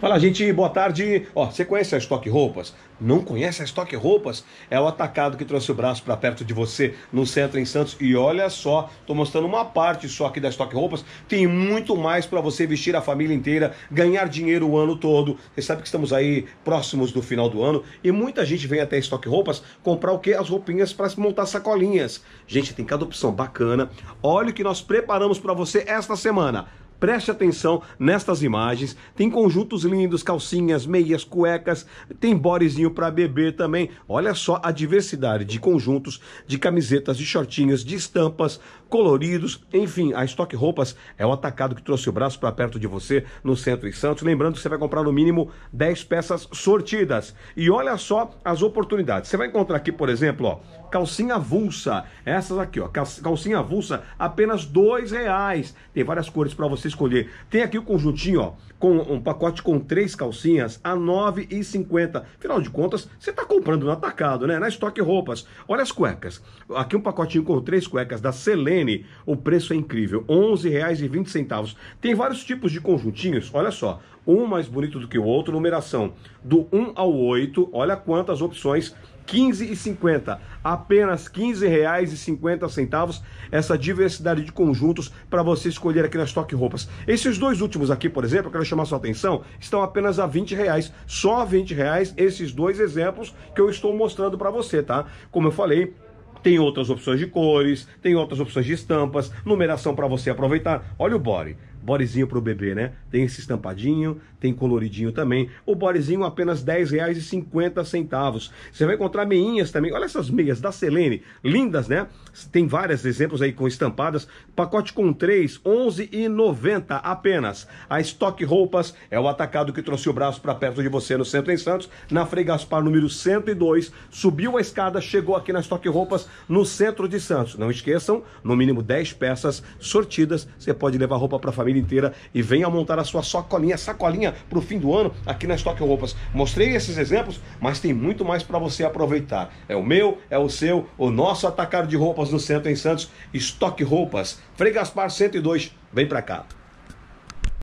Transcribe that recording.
Fala, gente, boa tarde. Ó, você conhece a Estoque Roupas? Não conhece a Estoque Roupas? É o atacado que trouxe o braço para perto de você no centro em Santos. E olha só, tô mostrando uma parte só aqui da Estoque Roupas. Tem muito mais para você vestir a família inteira, ganhar dinheiro o ano todo. Você sabe que estamos aí próximos do final do ano e muita gente vem até a Estoque Roupas comprar o que? As roupinhas para montar sacolinhas. Gente, tem cada opção bacana. Olha o que nós preparamos para você esta semana. Preste atenção nestas imagens. Tem conjuntos lindos, calcinhas, meias, cuecas, tem bodezinho para beber também. Olha só a diversidade de conjuntos, de camisetas, de shortinhas de estampas, coloridos, enfim, a Estoque Roupas é o atacado que trouxe o braço para perto de você no centro e Santos. Lembrando que você vai comprar no mínimo 10 peças sortidas. E olha só as oportunidades. Você vai encontrar aqui, por exemplo, ó, calcinha avulsa. Essas aqui, ó, calcinha avulsa, apenas dois reais. Tem várias cores para você escolher. Tem aqui o conjuntinho, ó, com um pacote com três calcinhas a R$ 9,50. Afinal de contas, você está comprando no atacado, né? Na estoque roupas. Olha as cuecas. Aqui um pacotinho com três cuecas da Selene. O preço é incrível, R$ 11,20. Tem vários tipos de conjuntinhos, olha só. Um mais bonito do que o outro, numeração do 1 ao 8. Olha quantas opções 15,50. Apenas R$ 15,50 essa diversidade de conjuntos para você escolher aqui nas Toque Roupas. Esses dois últimos aqui, por exemplo, eu quero chamar sua atenção, estão apenas a R$ 20, reais, só R$ 20 reais, esses dois exemplos que eu estou mostrando para você, tá? Como eu falei, tem outras opções de cores, tem outras opções de estampas, numeração para você aproveitar. Olha o body bodezinho pro bebê, né? Tem esse estampadinho, tem coloridinho também. O bodezinho apenas R$ 10,50. Você vai encontrar meinhas também. Olha essas meias da Selene, lindas, né? Tem vários exemplos aí com estampadas. Pacote com 3, R$ 11,90 apenas. A Stock Roupas é o atacado que trouxe o braço para perto de você no centro em Santos, na Frei Gaspar número 102. Subiu a escada, chegou aqui na Stock Roupas no centro de Santos. Não esqueçam, no mínimo 10 peças sortidas, você pode levar roupa para a família família inteira e venha montar a sua sacolinha, sacolinha para o fim do ano aqui na Stock Roupas. Mostrei esses exemplos, mas tem muito mais para você aproveitar. É o meu, é o seu, o nosso atacado de roupas no centro em Santos, Estoque Roupas, Frei Gaspar 102. Vem para cá.